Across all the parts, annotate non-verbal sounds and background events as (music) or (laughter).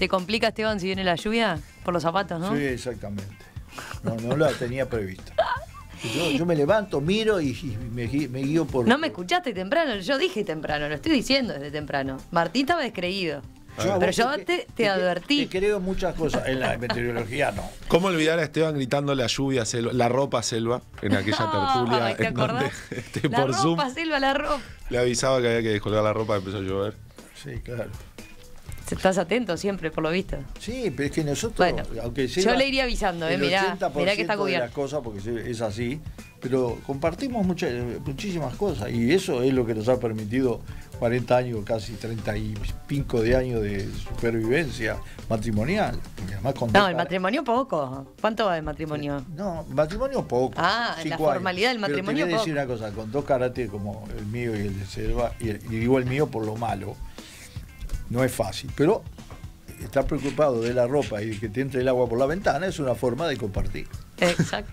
¿Te complica, Esteban, si viene la lluvia? Por los zapatos, ¿no? Sí, exactamente. No, no la tenía previsto. Yo, me levanto, miro y, me, me, guío por. No me escuchaste temprano, yo dije temprano, lo estoy diciendo desde temprano. Martín estaba descreído. pero yo te, advertí. Te creo muchas cosas. En la meteorología no. ¿Cómo olvidar a Esteban gritando la lluvia, la ropa selva, en aquella (laughs) tertulia? ¿te en (laughs) este, la ropa selva, la ropa. Le avisaba que había que descolgar la ropa y empezó a llover. Sí, claro. Este, estás atento siempre, por lo visto. Sí, pero es que nosotros, bueno, aunque Yo le iría avisando, eh, mirá, que está cubierto. las cosas, porque es así, pero compartimos muchísimas cosas y eso es lo que nos ha permitido 40 años, casi 35 de años de supervivencia matrimonial. no, el matrimonio poco. ¿Cuánto va de matrimonio? No, matrimonio poco. Ah, la formalidad del matrimonio Pero te decir una cosa, con dos caracteres como el mío y el de Selva, y, y digo el mío por lo malo, no es fácil, pero estar preocupado de la ropa y que te entre el agua por la ventana es una forma de compartir. Exacto.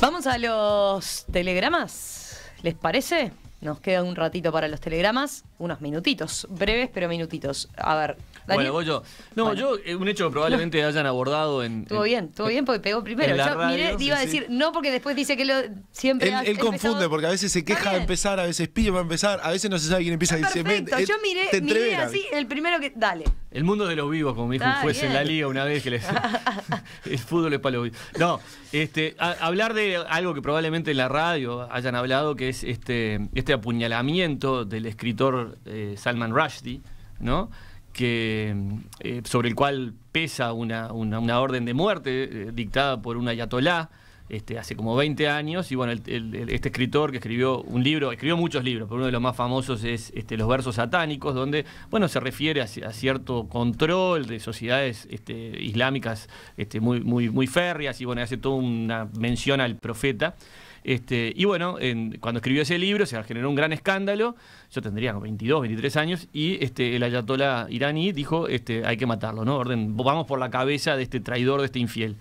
Vamos a los telegramas, ¿les parece? Nos queda un ratito para los telegramas, unos minutitos, breves pero minutitos. A ver, bueno, yo. No, eh, yo, un hecho que probablemente hayan abordado en. Estuvo bien, estuvo bien porque pegó primero. Yo miré, iba a decir, no porque después dice que lo siempre. Él, confunde porque a veces se queja de empezar, a veces pide para empezar, a veces no se sabe quién empieza. Eh, yo miré, miré así, el primero que. Dale. El mundo de los vivos, como me dijo fuese en la liga una vez que les. (laughs) (laughs) el fútbol es para los vivos. No, este, hablar de algo que probablemente en la radio hayan hablado, que es este, este apuñalamiento del escritor eh, Salman Rushdie, ¿no? que, eh, sobre el cual pesa una, una, orden de muerte eh, dictada por un ayatolá este, hace como 20 años. Y bueno, este escritor que escribió un libro, escribió muchos libros, pero uno de los más famosos es este, Los versos satánicos, donde bueno, se refiere a, cierto control de sociedades este, islámicas este, muy, muy, muy férreas y bueno, hace toda una mención al profeta. Este, y bueno, cuando escribió ese libro se generó un gran escándalo. Yo tendría 22, 23 años y este, el ayatolá iraní dijo, este, hay que matarlo, ¿no? Orden, vamos por la cabeza de este traidor, de este infiel.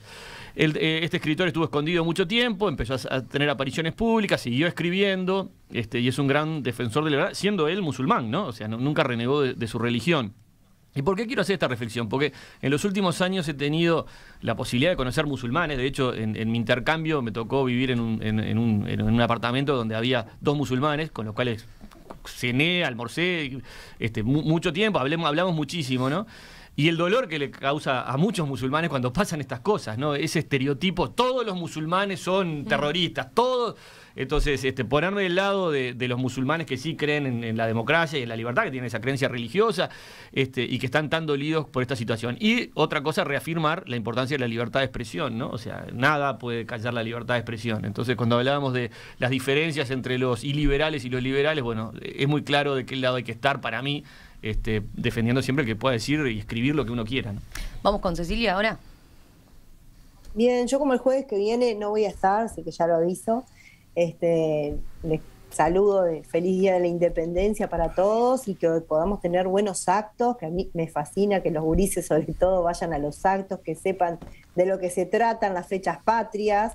Eh, este escritor estuvo escondido mucho tiempo, empezó a, tener apariciones públicas, siguió escribiendo y es un gran defensor de la verdad, siendo él musulmán, ¿no? O sea, nunca renegó de su religión. ¿Y por qué quiero hacer esta reflexión? Porque en los últimos años he tenido la posibilidad de conocer musulmanes. De hecho, en, mi intercambio me tocó vivir en un, apartamento donde había dos musulmanes, con los cuales cené, almorcé, este, mucho tiempo, hablamos muchísimo, ¿no? y el dolor que le causa a muchos musulmanes cuando pasan estas cosas, ¿no? Ese estereotipo, todos los musulmanes son mm. terroristas, todos. Entonces, este, ponerme del lado de, los musulmanes que sí creen en, la democracia y en la libertad, que tienen esa creencia religiosa este, y que están tan dolidos por esta situación. Y otra cosa, reafirmar la importancia de la libertad de expresión, ¿no? O sea, nada puede callar la libertad de expresión. Entonces, cuando hablábamos de las diferencias entre los iliberales y los liberales, bueno, es muy claro de qué lado hay que estar para mí este, defendiendo siempre que pueda decir y escribir lo que uno quiera. Vamos con Cecilia ahora. Bien, yo como el jueves que viene no voy a estar, así que ya lo aviso. Este, les saludo de feliz día de la independencia para todos y que podamos tener buenos actos, que a mí me fascina que los gurises sobre todo vayan a los actos, que sepan de lo que se tratan las fechas patrias,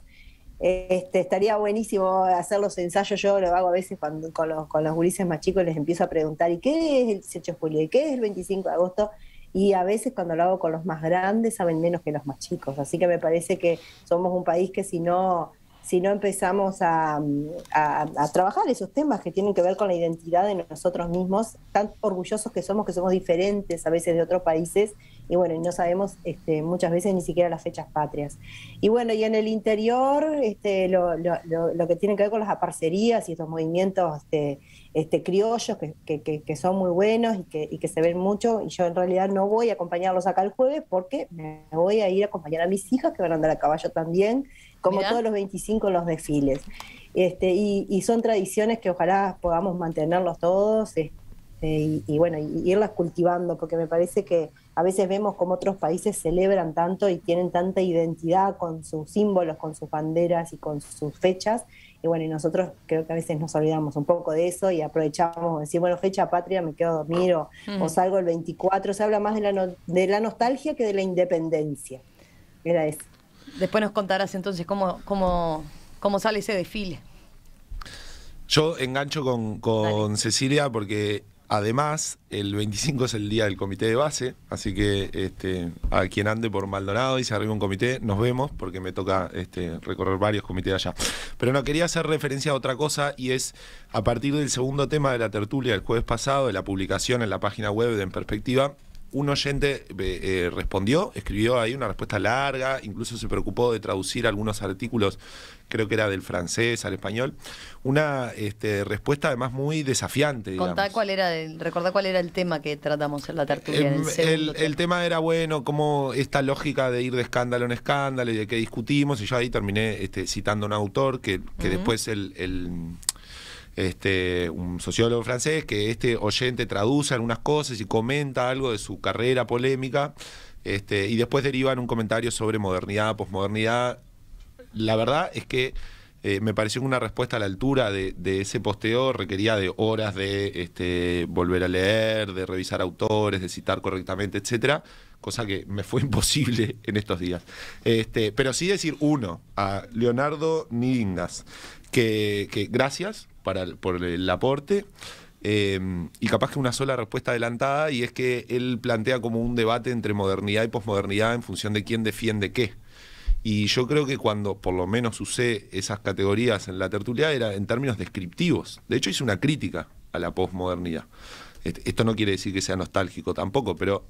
este, estaría buenísimo hacer los ensayos, yo lo hago a veces cuando, con, los, con los gurises más chicos, les empiezo a preguntar, ¿y qué es el 18 de julio? ¿Y qué es el 25 de agosto? Y a veces cuando lo hago con los más grandes saben menos que los más chicos, así que me parece que somos un país que si no, si no empezamos a trabajar esos temas que tienen que ver con la identidad de nosotros mismos, tan orgullosos que somos, que somos diferentes a veces de otros países, y bueno, no sabemos este, muchas veces ni siquiera las fechas patrias. Y bueno, y en el interior, este, lo, lo, lo, que tiene que ver con las aparcerías y estos movimientos este, este, criollos que, son muy buenos y que, se ven mucho, y yo en realidad no voy a acompañarlos acá el jueves porque me voy a ir a acompañar a mis hijas que van a andar a caballo también, como todos los 25 los desfiles. Este, y, son tradiciones que ojalá podamos mantenerlos todos, este, este, y, bueno, y, irlas cultivando, porque me parece que a veces vemos como otros países celebran tanto y tienen tanta identidad con sus símbolos, con sus banderas y con sus fechas, y bueno, y nosotros creo que a veces nos olvidamos un poco de eso y aprovechamos, decir, bueno, fecha patria, me quedo a dormir o, mm. salgo el 24, se habla más de la, de la nostalgia que de la independencia. Era eso. Después nos contarás entonces cómo, cómo, cómo sale ese desfile. Yo engancho con Cecilia porque Además, el 25 es el día del comité de base, así que este, a quien ande por Maldonado y se arriba un comité, nos vemos, porque me toca este, recorrer varios comités allá. Pero no, quería hacer referencia a otra cosa y es a partir del segundo tema de la tertulia del jueves pasado, de la publicación en la página web de En Perspectiva, un oyente eh, eh, respondió, escribió ahí una respuesta larga, incluso se preocupó de traducir algunos artículos, creo que era del francés al español. Una este, respuesta además muy desafiante. Contá cuál era, recordá cuál era el tema que tratamos en la tertulia. El, tema. era, bueno, cómo esta lógica de ir de escándalo en escándalo y de que discutimos, y yo ahí terminé este, citando a un autor que, después el este, un sociólogo francés, que este oyente traduce algunas cosas y comenta algo de su carrera polémica, este, y después derivan un comentario sobre modernidad, posmodernidad. La verdad es que eh, me pareció una respuesta a la altura de, ese posteo, requería de horas de este, volver a leer, de revisar autores, de citar correctamente, etcétera, cosa que me fue (laughs) imposible en estos días. Este, pero sí decir uno, a Leonardo Nidingas, que gracias, por el aporte. Eh, y capaz que una sola respuesta adelantada, y es que él plantea como un debate entre modernidad y posmodernidad en función de quién defiende qué. Y yo creo que cuando por lo menos usé esas categorías en la tertulia era en términos descriptivos. De hecho, hice una crítica a la posmodernidad. Esto no quiere decir que sea nostálgico tampoco, pero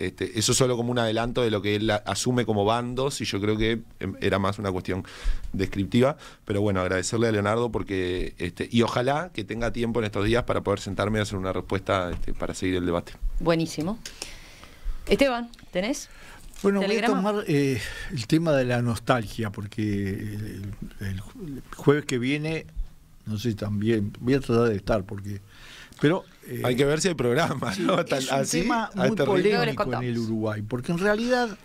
este, eso solo como un adelanto de lo que él asume como bandos y yo creo que em, era más una cuestión descriptiva. Pero bueno, agradecerle a Leonardo porque este, y ojalá que tenga tiempo en estos días para poder sentarme y hacer una respuesta este, para seguir el debate. Buenísimo. Esteban, ¿tenés? Bueno, voy a tomar eh, el tema de la nostalgia, porque el jueves que viene no sé también, voy a tratar de estar porque... Pero, eh, hay que ver si hay programa, ¿no? es un tema ah, muy polémico en el Uruguay, porque en realidad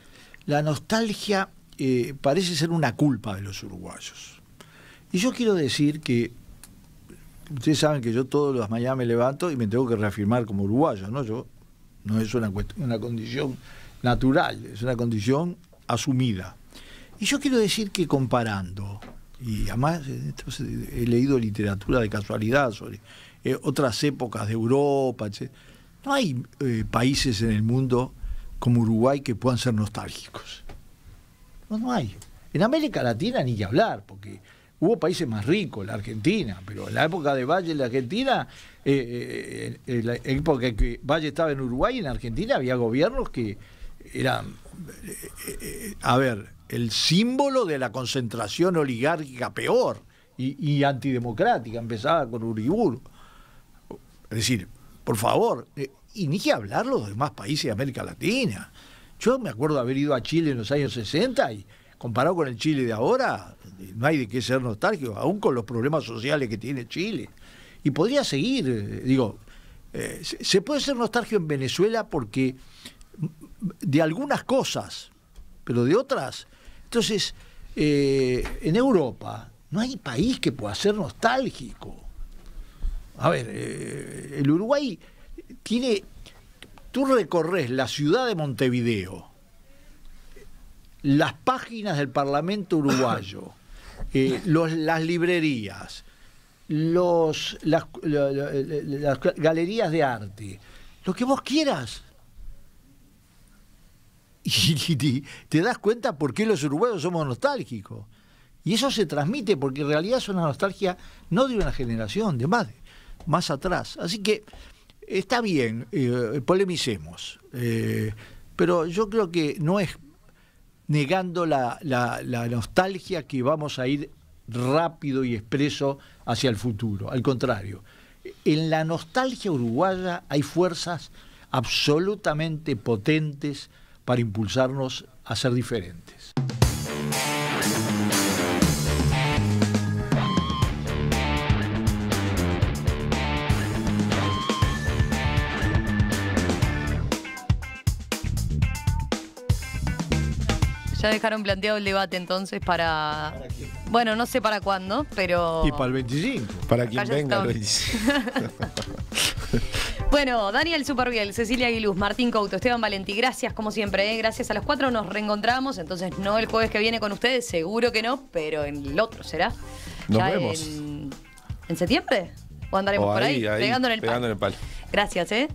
la nostalgia eh, parece ser una culpa de los uruguayos. Y yo quiero decir que ustedes saben que yo todos las mañanas me levanto y me tengo que reafirmar como uruguayo, ¿no? Yo no es una una condición natural, es una condición asumida. Y yo quiero decir que comparando y además eh, eh, he leído literatura de casualidad sobre eh, otras épocas de Europa, No hay países en el mundo como Uruguay que puedan ser nostálgicos. No, no hay. En América Latina ni que hablar, porque hubo países más ricos, la Argentina, pero en la época de Valle la Argentina, en la época que Valle estaba en Uruguay, en Argentina había gobiernos que era, eh, eh, a ver, el símbolo de la concentración oligárquica peor y, antidemocrática, empezaba con Uribur. Es decir, por favor, eh, y ni hablar los demás países de América Latina. Yo me acuerdo haber ido a Chile en los años 60 y comparado con el Chile de ahora, no hay de qué ser nostálgico, aún con los problemas sociales que tiene Chile. Y podría seguir, digo, se puede ser nostálgico en Venezuela porque de algunas cosas, pero de otras. Entonces, eh, en Europa no hay país que pueda ser nostálgico. A ver, eh, el Uruguay tiene... Tú recorres la ciudad de Montevideo, las páginas del Parlamento uruguayo, (coughs) eh, las librerías, los, las galerías de arte, lo que vos quieras y, te das cuenta por qué los uruguayos somos nostálgicos. Y eso se transmite porque en realidad es una nostalgia no de una generación, de más, más atrás. Así que está bien, eh, polemicemos. Eh, pero yo creo que no es negando la nostalgia que vamos a ir rápido y expreso hacia el futuro. Al contrario, en la nostalgia uruguaya hay fuerzas absolutamente potentes, para impulsarnos a ser diferentes. Ya dejaron planteado el debate entonces para. bueno, no sé para cuándo, pero. Y para el 25. Para quien venga el 25. (laughs) Bueno, Daniel Superviel, Cecilia Aguiluz, Martín Couto, Esteban Valenti, gracias como siempre, ¿eh? gracias a los cuatro nos reencontramos, entonces no el jueves que viene con ustedes, seguro que no, pero en el otro será. Nos ya vemos. En, septiembre? ¿O andaremos por ahí, pegando en el el palo. Gracias, ¿eh?